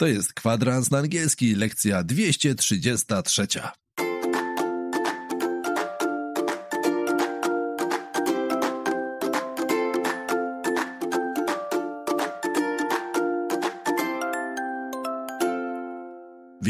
To jest kwadrans na angielski, lekcja 233.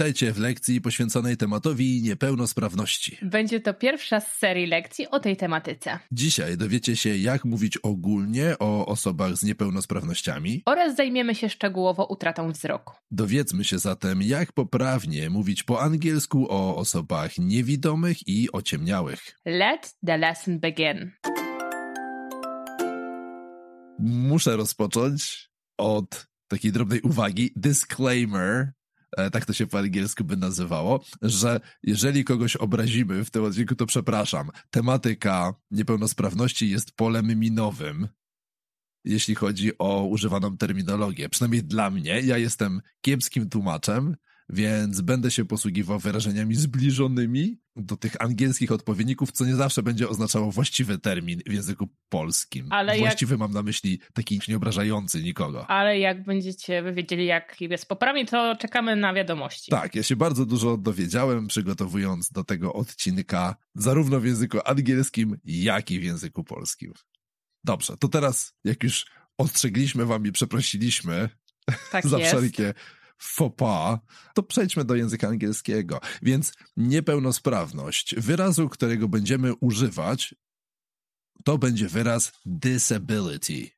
Witajcie w lekcji poświęconej tematowi niepełnosprawności. Będzie to pierwsza z serii lekcji o tej tematyce. Dzisiaj dowiecie się, jak mówić ogólnie o osobach z niepełnosprawnościami oraz zajmiemy się szczegółowo utratą wzroku. Dowiedzmy się zatem, jak poprawnie mówić po angielsku o osobach niewidomych i ociemniałych. Let the lesson begin. Muszę rozpocząć od takiej drobnej uwagi. Disclaimer E, tak to się po angielsku by nazywało, że jeżeli kogoś obrazimy w tym odcinku, to przepraszam. Tematyka niepełnosprawności jest polem minowym, jeśli chodzi o używaną terminologię. Przynajmniej dla mnie, ja jestem kiepskim tłumaczem, więc będę się posługiwał wyrażeniami zbliżonymi do tych angielskich odpowiedników, co nie zawsze będzie oznaczało właściwy termin w języku polskim. Ale właściwy jak... mam na myśli taki nieobrażający nikogo. Ale jak będziecie wiedzieli, jak jest poprawnie, to czekamy na wiadomości. Tak, ja się bardzo dużo dowiedziałem, przygotowując do tego odcinka, zarówno w języku angielskim, jak i w języku polskim. Dobrze, to teraz, jak już ostrzegliśmy wam i przeprosiliśmy tak za jest. wszelkie faux pas, to przejdźmy do języka angielskiego. Więc niepełnosprawność. Wyrazu, którego będziemy używać, to będzie wyraz disability.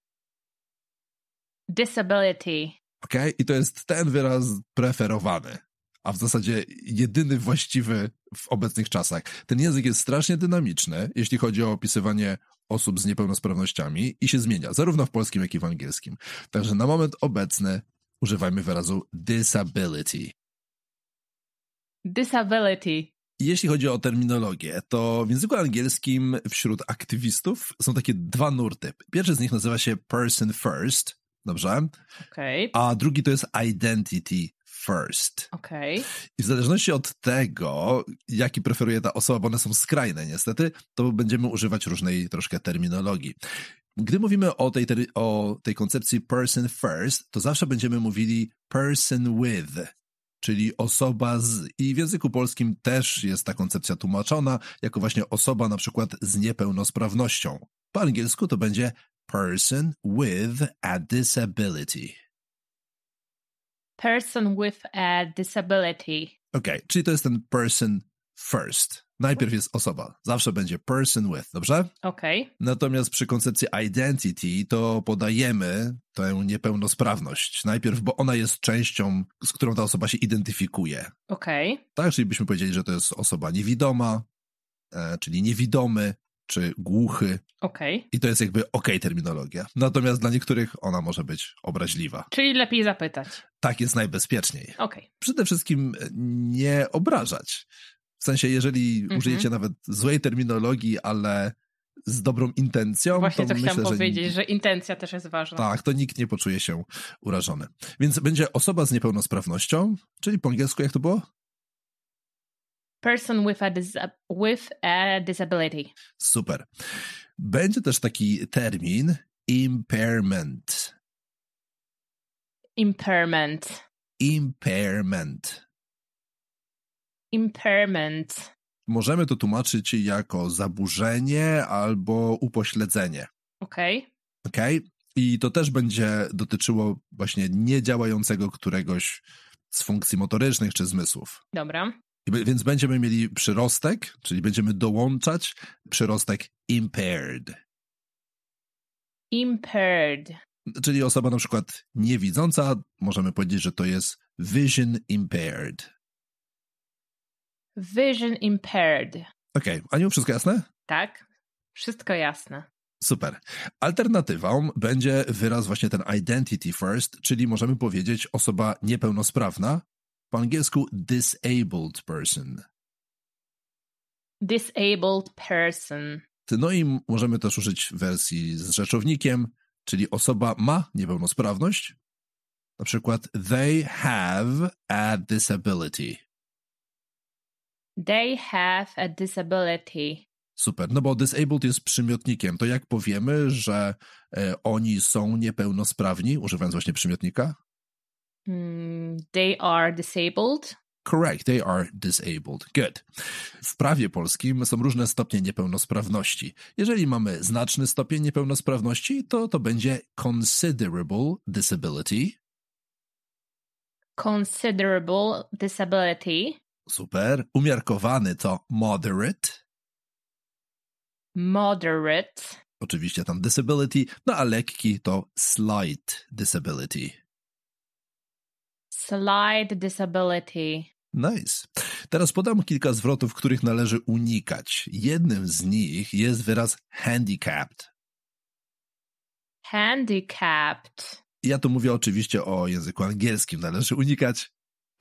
Disability. Ok, i to jest ten wyraz preferowany, a w zasadzie jedyny właściwy w obecnych czasach. Ten język jest strasznie dynamiczny, jeśli chodzi o opisywanie osób z niepełnosprawnościami i się zmienia, zarówno w polskim, jak i w angielskim. Także na moment obecny używajmy wyrazu disability. Disability. Jeśli chodzi o terminologię, to w języku angielskim wśród aktywistów są takie dwa nurty. Pierwszy z nich nazywa się person first, dobrze? Okay. A drugi to jest identity first. Okay. I w zależności od tego, jaki preferuje ta osoba, bo one są skrajne niestety, to będziemy używać różnej troszkę terminologii. Gdy mówimy o tej, o tej koncepcji person first, to zawsze będziemy mówili person with, czyli osoba z. I w języku polskim też jest ta koncepcja tłumaczona jako właśnie osoba na przykład z niepełnosprawnością. Po angielsku to będzie person with a disability. Person with a disability. Ok, czyli to jest ten person first. Najpierw jest osoba, zawsze będzie person with, dobrze? Okej. Okay. Natomiast przy koncepcji identity to podajemy tę niepełnosprawność. Najpierw, bo ona jest częścią, z którą ta osoba się identyfikuje. Okej. Okay. Tak, czyli byśmy powiedzieli, że to jest osoba niewidoma, e, czyli niewidomy, czy głuchy. Okej. Okay. I to jest jakby okej okay terminologia. Natomiast dla niektórych ona może być obraźliwa. Czyli lepiej zapytać. Tak jest najbezpieczniej. Okej. Okay. Przede wszystkim nie obrażać. W sensie, jeżeli mhm. użyjecie nawet złej terminologii, ale z dobrą intencją. Właśnie to, to myślę, chciałam że... powiedzieć, że intencja też jest ważna. Tak, to nikt nie poczuje się urażony. Więc będzie osoba z niepełnosprawnością, czyli po angielsku jak to było? Person with a, with a disability. Super. Będzie też taki termin impairment. Impairment. Impairment impairment. Możemy to tłumaczyć jako zaburzenie albo upośledzenie. Okej. Okay. Okej. Okay? I to też będzie dotyczyło właśnie niedziałającego któregoś z funkcji motorycznych czy zmysłów. Dobra. Więc będziemy mieli przyrostek, czyli będziemy dołączać przyrostek impaired. Impaired. Czyli osoba na przykład niewidząca, możemy powiedzieć, że to jest vision impaired. Vision impaired. Okej, okay. Aniu, wszystko jasne? Tak, wszystko jasne. Super. Alternatywą będzie wyraz właśnie ten identity first, czyli możemy powiedzieć osoba niepełnosprawna, po angielsku disabled person. Disabled person. No i możemy też użyć wersji z rzeczownikiem, czyli osoba ma niepełnosprawność. Na przykład they have a disability. They have a disability. Super, no bo disabled jest przymiotnikiem. To jak powiemy, że e, oni są niepełnosprawni, używając właśnie przymiotnika? Mm, they are disabled. Correct, they are disabled. Good. W prawie polskim są różne stopnie niepełnosprawności. Jeżeli mamy znaczny stopień niepełnosprawności, to to będzie considerable disability. Considerable disability. Super. Umiarkowany to moderate. Moderate. Oczywiście tam disability, no a lekki to slight disability. Slight disability. Nice. Teraz podam kilka zwrotów, których należy unikać. Jednym z nich jest wyraz handicapped. Handicapped. Ja tu mówię oczywiście o języku angielskim. Należy unikać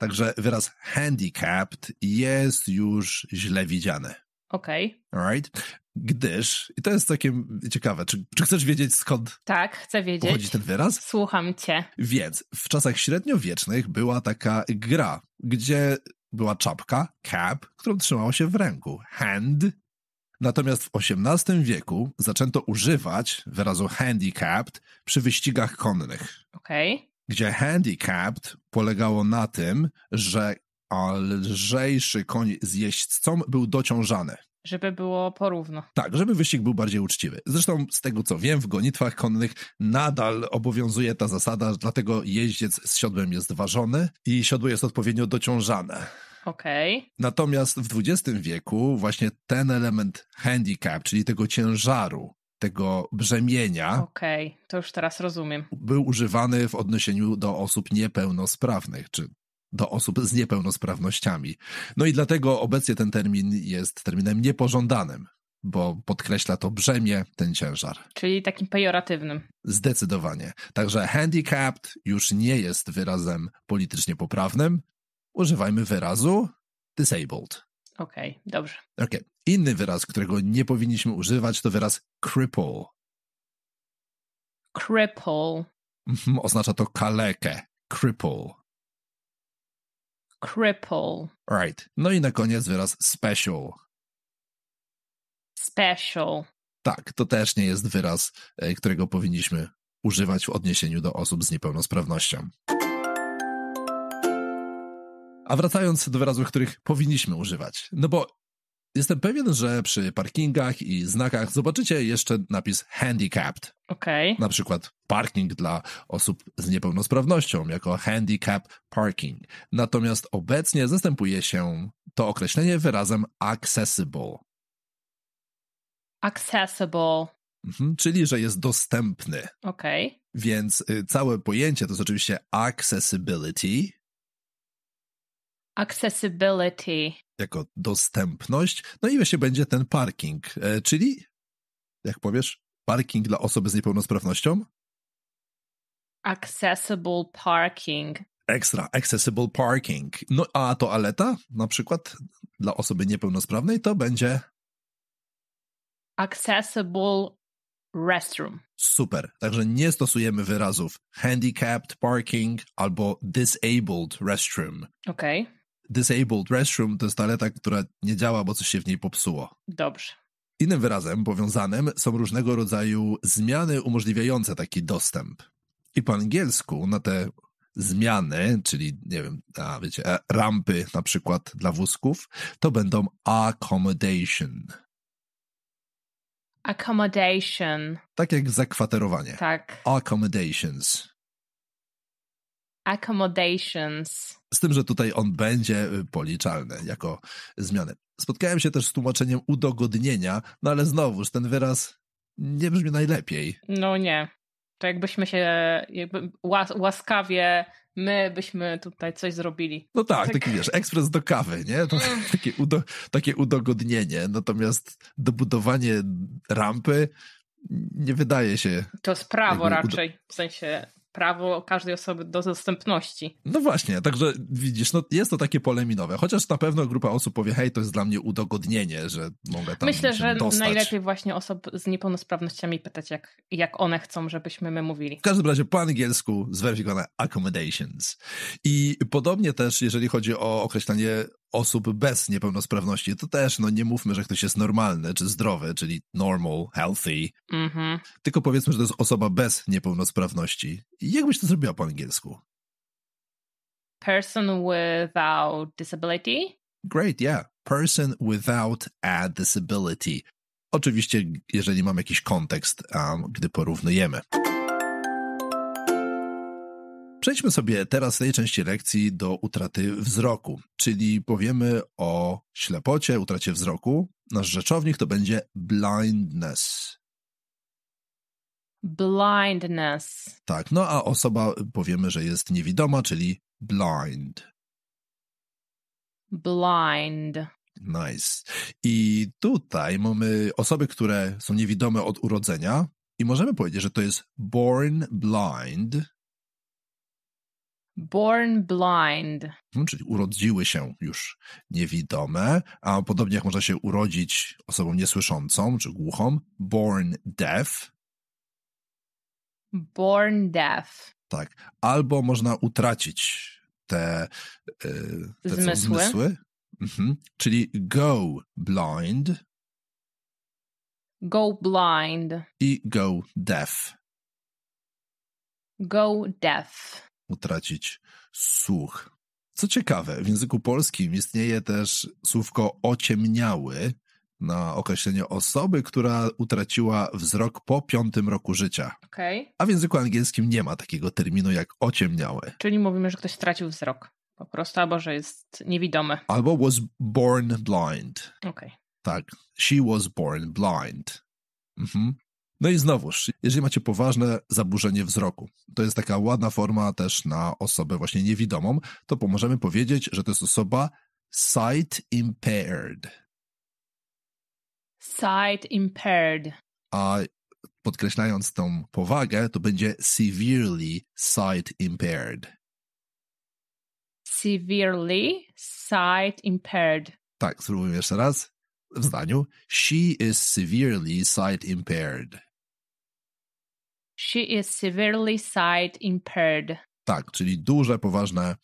Także wyraz handicapped jest już źle widziany. Okej. Okay. Alright? Gdyż, i to jest takie ciekawe, czy, czy, chcesz wiedzieć skąd. Tak, chcę wiedzieć. Pochodzi ten wyraz? Słucham cię. Więc w czasach średniowiecznych była taka gra, gdzie była czapka, cap, którą trzymało się w ręku. Hand. Natomiast w XVIII wieku zaczęto używać wyrazu handicapped przy wyścigach konnych. Okej. Okay gdzie handicapped polegało na tym, że lżejszy koń z jeźdźcą był dociążany. Żeby było porówno. Tak, żeby wyścig był bardziej uczciwy. Zresztą z tego co wiem, w gonitwach konnych nadal obowiązuje ta zasada, dlatego jeździec z siodłem jest ważony i siodło jest odpowiednio dociążane. Okay. Natomiast w XX wieku właśnie ten element handicap, czyli tego ciężaru, tego brzemienia. Okej, okay, to już teraz rozumiem. Był używany w odniesieniu do osób niepełnosprawnych, czy do osób z niepełnosprawnościami. No i dlatego obecnie ten termin jest terminem niepożądanym, bo podkreśla to brzemię, ten ciężar. Czyli takim pejoratywnym. Zdecydowanie. Także handicapped już nie jest wyrazem politycznie poprawnym. Używajmy wyrazu disabled. Okej, okay, dobrze. Okay. Inny wyraz, którego nie powinniśmy używać, to wyraz cripple. Cripple. Mhm, oznacza to kalekę. Cripple. Cripple. Right. No i na koniec wyraz special. Special. Tak, to też nie jest wyraz, e, którego powinniśmy używać w odniesieniu do osób z niepełnosprawnością. A wracając do wyrazów, których powinniśmy używać. No bo jestem pewien, że przy parkingach i znakach zobaczycie jeszcze napis handicapped. Okay. Na przykład parking dla osób z niepełnosprawnością jako handicap parking. Natomiast obecnie zastępuje się to określenie wyrazem accessible. Accessible. Mhm, czyli, że jest dostępny. Okej. Okay. Więc y, całe pojęcie to jest oczywiście accessibility, Accessibility. Jako dostępność. No i właśnie będzie ten parking, e, czyli, jak powiesz, parking dla osoby z niepełnosprawnością? Accessible parking. Ekstra, accessible parking. No a toaleta na przykład dla osoby niepełnosprawnej to będzie. Accessible restroom. Super. Także nie stosujemy wyrazów handicapped parking albo disabled restroom. Okej. Okay disabled restroom to jest toaleta, która nie działa, bo coś się w niej popsuło. Dobrze. Innym wyrazem powiązanym są różnego rodzaju zmiany umożliwiające taki dostęp. I po angielsku na te zmiany, czyli nie wiem, a, wiecie, e, rampy na przykład dla wózków, to będą accommodation. Accommodation. Tak jak zakwaterowanie. Tak. Accommodations accommodations. Z tym, że tutaj on będzie y, policzalny jako zmianę. Spotkałem się też z tłumaczeniem udogodnienia, no ale znowuż ten wyraz nie brzmi najlepiej. No nie. To jakbyśmy się jakby łaskawie my byśmy tutaj coś zrobili. No tak, tak. taki wiesz, ekspres do kawy, nie? To no. takie, udo, takie udogodnienie, natomiast dobudowanie rampy nie wydaje się... To jest prawo raczej, w sensie prawo każdej osoby do dostępności. No właśnie, także widzisz, no jest to takie pole minowe, chociaż na pewno grupa osób powie, hej, to jest dla mnie udogodnienie, że mogę tam Myślę, że dostać. najlepiej właśnie osób z niepełnosprawnościami pytać, jak, jak one chcą, żebyśmy my mówili. W każdym razie po angielsku zweryfikowane accommodations. I podobnie też, jeżeli chodzi o określanie osób bez niepełnosprawności, to też no nie mówmy, że ktoś jest normalny czy zdrowy, czyli normal, healthy, mm-hmm. tylko powiedzmy, że to jest osoba bez niepełnosprawności. Jak byś to zrobiła po angielsku? Person without disability? Great, yeah. Person without a disability. Oczywiście, jeżeli mamy jakiś kontekst, um, gdy porównujemy. Przejdźmy sobie teraz w tej części lekcji do utraty wzroku, czyli powiemy o ślepocie, utracie wzroku. Nasz rzeczownik to będzie blindness. Blindness. Tak, no a osoba powiemy, że jest niewidoma, czyli blind. Blind. Nice. I tutaj mamy osoby, które są niewidome od urodzenia i możemy powiedzieć, że to jest born blind Born blind. No, czyli urodziły się już niewidome, a podobnie jak można się urodzić osobą niesłyszącą czy głuchą, born deaf. Born deaf. Tak. Albo można utracić te, yy, te zmysły. zmysły. Mhm. Czyli go blind. Go blind. I go deaf. Go deaf utracić słuch. Co ciekawe, w języku polskim istnieje też słówko ociemniały na określenie osoby, która utraciła wzrok po piątym roku życia. Okay. A w języku angielskim nie ma takiego terminu jak ociemniały. Czyli mówimy, że ktoś stracił wzrok po prostu, albo że jest niewidomy. Albo was born blind. Okay. Tak. She was born blind. Mhm. No i znowuż, jeżeli macie poważne zaburzenie wzroku, to jest taka ładna forma też na osobę właśnie niewidomą, to możemy powiedzieć, że to jest osoba sight impaired. Sight impaired. A podkreślając tą powagę, to będzie severely sight impaired. Severely sight impaired. Tak, spróbujmy jeszcze raz w zdaniu. She is severely sight impaired. She is severely sight impaired. Tak, czyli duże, poważne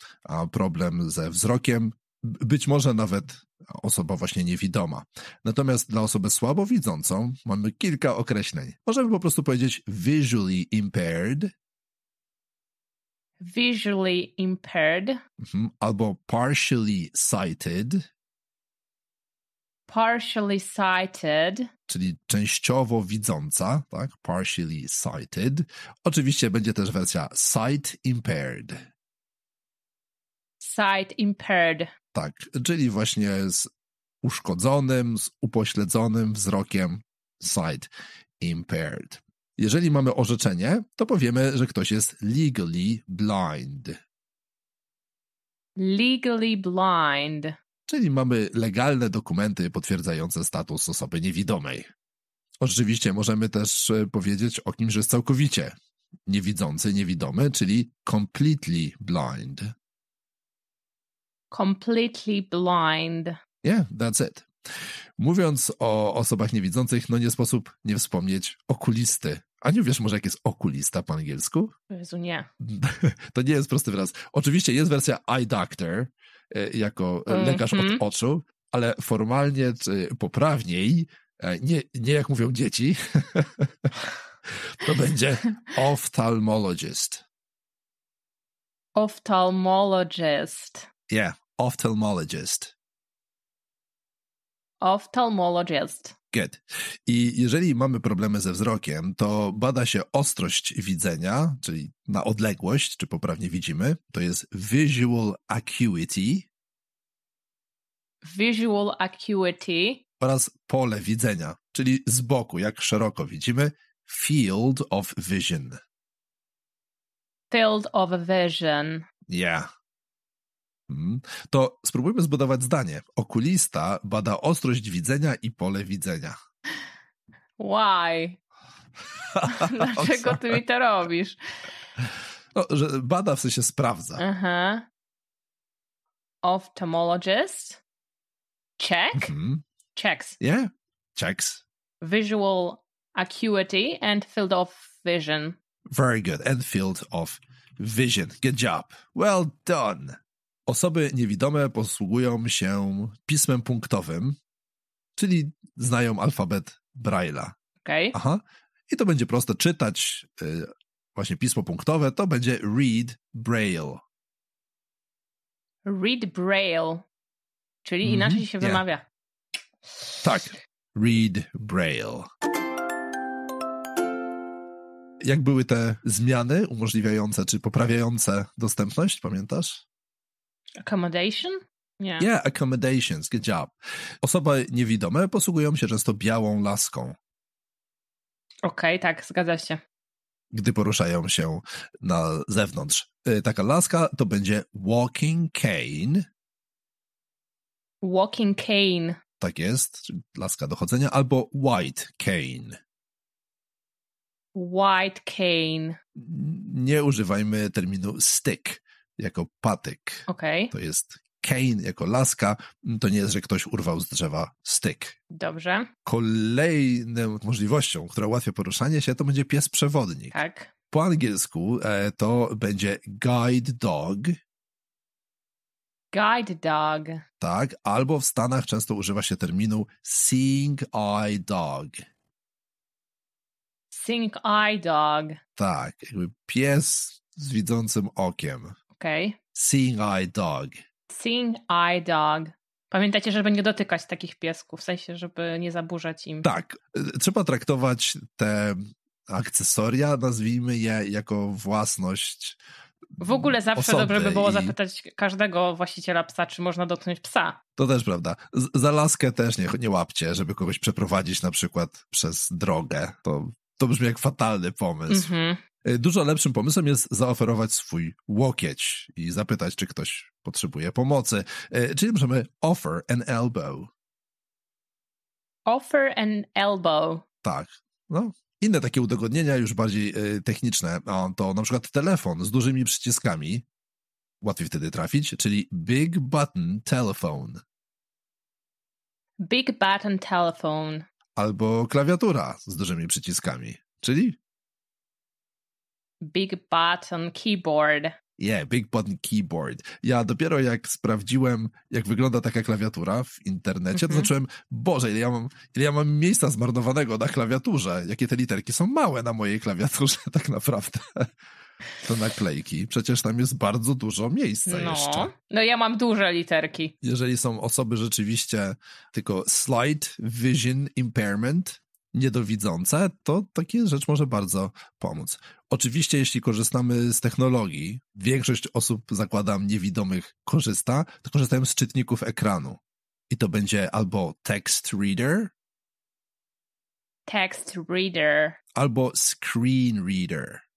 problem ze wzrokiem, być może nawet osoba właśnie niewidoma. Natomiast dla osoby słabowidzącą mamy kilka określeń. Możemy po prostu powiedzieć visually impaired. Visually impaired. Mhm, albo partially sighted partially sighted. Czyli częściowo widząca, tak? Partially sighted. Oczywiście będzie też wersja sight impaired. Sight impaired. Tak, czyli właśnie z uszkodzonym, z upośledzonym wzrokiem sight impaired. Jeżeli mamy orzeczenie, to powiemy, że ktoś jest legally blind. Legally blind. Czyli mamy legalne dokumenty potwierdzające status osoby niewidomej. Oczywiście możemy też e, powiedzieć o kimś, że jest całkowicie niewidzący, niewidomy, czyli completely blind. Completely blind. Yeah, that's it. Mówiąc o osobach niewidzących, no nie sposób nie wspomnieć okulisty. A nie wiesz może jak jest okulista po angielsku? Jezu, nie. To nie jest prosty wyraz. Oczywiście jest wersja eye doctor, E, jako lekarz mm -hmm. od mhm. oczu, ale formalnie czy poprawniej, e, nie, nie jak mówią dzieci, to będzie ophthalmologist. Ophthalmologist. Yeah, ophthalmologist. Ophthalmologist. Good. I jeżeli mamy problemy ze wzrokiem, to bada się ostrość widzenia, czyli na odległość, czy poprawnie widzimy. To jest visual acuity. Visual acuity. Oraz pole widzenia, czyli z boku, jak szeroko widzimy. Field of vision. Field of vision. Yeah. Hmm? To spróbujmy zbudować zdanie. Okulista bada ostrość widzenia i pole widzenia. Why? Dlaczego ty mi to robisz? No, że bada w sensie sprawdza. Aha. Ophthalmologist? Check? Mhm. Checks. Yeah, checks. Visual acuity and field of vision. Very good. And field of vision. Good job. Well done. Osoby niewidome posługują się pismem punktowym, czyli znają alfabet Braille'a. Okay. Aha. I to będzie proste. Czytać y, właśnie pismo punktowe to będzie read Braille. Read Braille. Czyli mm -hmm. inaczej się yeah. wymawia. Tak. Read Braille. Jak były te zmiany umożliwiające czy poprawiające dostępność, pamiętasz? Accommodation? Yeah. yeah, accommodations. Good job. Osoby niewidome posługują się często białą laską. Okej, okay, tak, zgadza się. Gdy poruszają się na zewnątrz. Y, taka laska to będzie walking cane. Walking cane. Tak jest, laska do chodzenia, albo white cane. White cane. Nie używajmy terminu stick jako patyk. Okay. To jest Kane jako laska. To nie jest, że ktoś urwał z drzewa styk. Dobrze. Kolejną możliwością, która ułatwia poruszanie się, to będzie pies przewodnik. Tak. Po angielsku e, to będzie guide dog. Guide dog. Tak, albo w Stanach często używa się terminu seeing eye dog. Seeing eye dog. Tak, jakby pies z widzącym okiem. Okej. Seeing Eye Dog. Seeing Eye Dog. Pamiętajcie, żeby nie dotykać takich piesków, w sensie, żeby nie zaburzać im. Tak. E, trzeba traktować te akcesoria, nazwijmy je, jako własność. W ogóle zawsze dobrze by było i... zapytać każdego właściciela psa, czy można dotknąć psa. To też prawda. za laskę też nie, nie łapcie, żeby kogoś przeprowadzić na przykład przez drogę. To, to brzmi jak fatalny pomysł. Mm -hmm. E, dużo lepszym pomysłem jest zaoferować swój łokieć i zapytać, czy ktoś potrzebuje pomocy. E, czyli możemy offer an elbow. Offer an elbow. Tak. No, Inne takie udogodnienia, już bardziej y, techniczne, to na przykład telefon z dużymi przyciskami. Łatwiej wtedy trafić, czyli Big Button Telephone. Big Button Telephone. Albo klawiatura z dużymi przyciskami, czyli Big Button Keyboard. Yeah, Big Button Keyboard. Ja dopiero jak sprawdziłem, jak wygląda taka klawiatura w internecie, mm -hmm. to zacząłem, Boże, ile ja, mam, ile ja mam miejsca zmarnowanego na klawiaturze. Jakie te literki są małe na mojej klawiaturze, tak naprawdę. To naklejki. Przecież tam jest bardzo dużo miejsca no. jeszcze. No ja mam duże literki. Jeżeli są osoby rzeczywiście tylko slight vision impairment, niedowidzące, to takie rzecz może bardzo pomóc. Oczywiście, jeśli korzystamy z technologii, większość osób, zakładam, niewidomych korzysta, to korzystają z czytników ekranu. I to będzie albo text reader, text reader, albo screen reader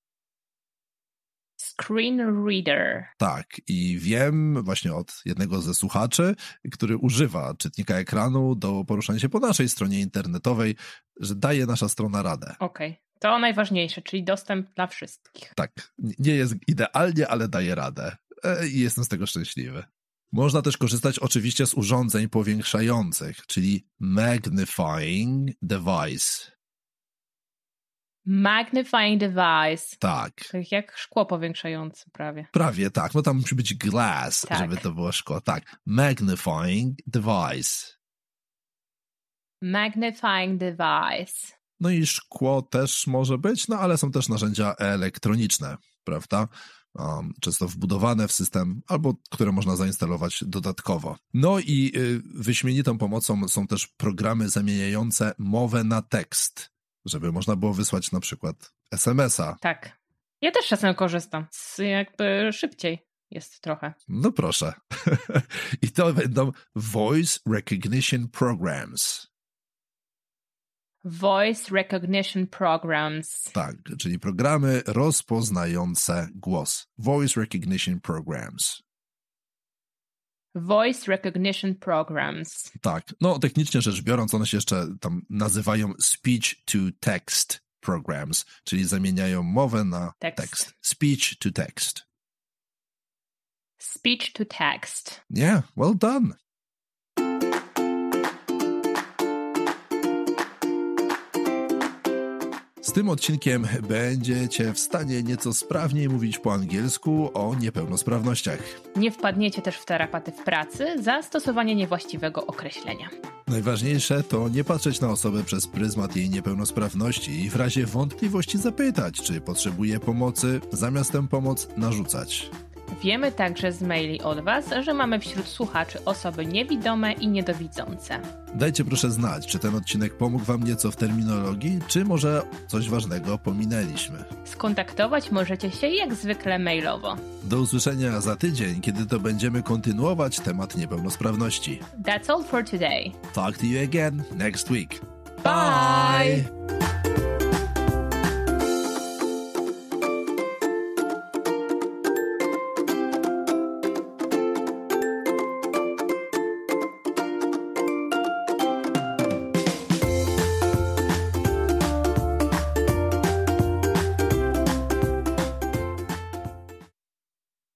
screen reader. Tak, i wiem właśnie od jednego ze słuchaczy, który używa czytnika ekranu do poruszania się po naszej stronie internetowej, że daje nasza strona radę. Okej. Okay. To najważniejsze, czyli dostęp dla wszystkich. Tak, nie jest idealnie, ale daje radę. E, I jestem z tego szczęśliwy. Można też korzystać oczywiście z urządzeń powiększających, czyli magnifying device. Magnifying device. Tak. jak szkło powiększające prawie. Prawie, tak. No tam musi być glass, tak. żeby to było szkło. Tak. Magnifying device. Magnifying device. No i szkło też może być, no ale są też narzędzia elektroniczne, prawda? Um, często wbudowane w system, albo które można zainstalować dodatkowo. No i y, wyśmienitą pomocą są też programy zamieniające mowę na tekst żeby można było wysłać na przykład SMS-a. Tak. Ja też czasem korzystam, jakby szybciej jest trochę. No proszę. I to będą Voice Recognition Programs. Voice Recognition Programs. Tak, czyli programy rozpoznające głos. Voice Recognition Programs. Voice Recognition Programs. Tak, no technicznie rzecz biorąc, one się jeszcze tam nazywają Speech to Text Programs, czyli zamieniają mowę na tekst. tekst. Speech to Text. Speech to Text. Yeah, well done. Z tym odcinkiem będziecie w stanie nieco sprawniej mówić po angielsku o niepełnosprawnościach. Nie wpadniecie też w tarapaty w pracy za stosowanie niewłaściwego określenia. Najważniejsze to nie patrzeć na osobę przez pryzmat jej niepełnosprawności i w razie wątpliwości zapytać, czy potrzebuje pomocy, zamiast tę pomoc narzucać. Wiemy także z maili od Was, że mamy wśród słuchaczy osoby niewidome i niedowidzące. Dajcie proszę znać, czy ten odcinek pomógł Wam nieco w terminologii, czy może coś ważnego pominęliśmy. Skontaktować możecie się jak zwykle mailowo. Do usłyszenia za tydzień, kiedy to będziemy kontynuować temat niepełnosprawności. That's all for today. Talk to you again next week. Bye! Bye.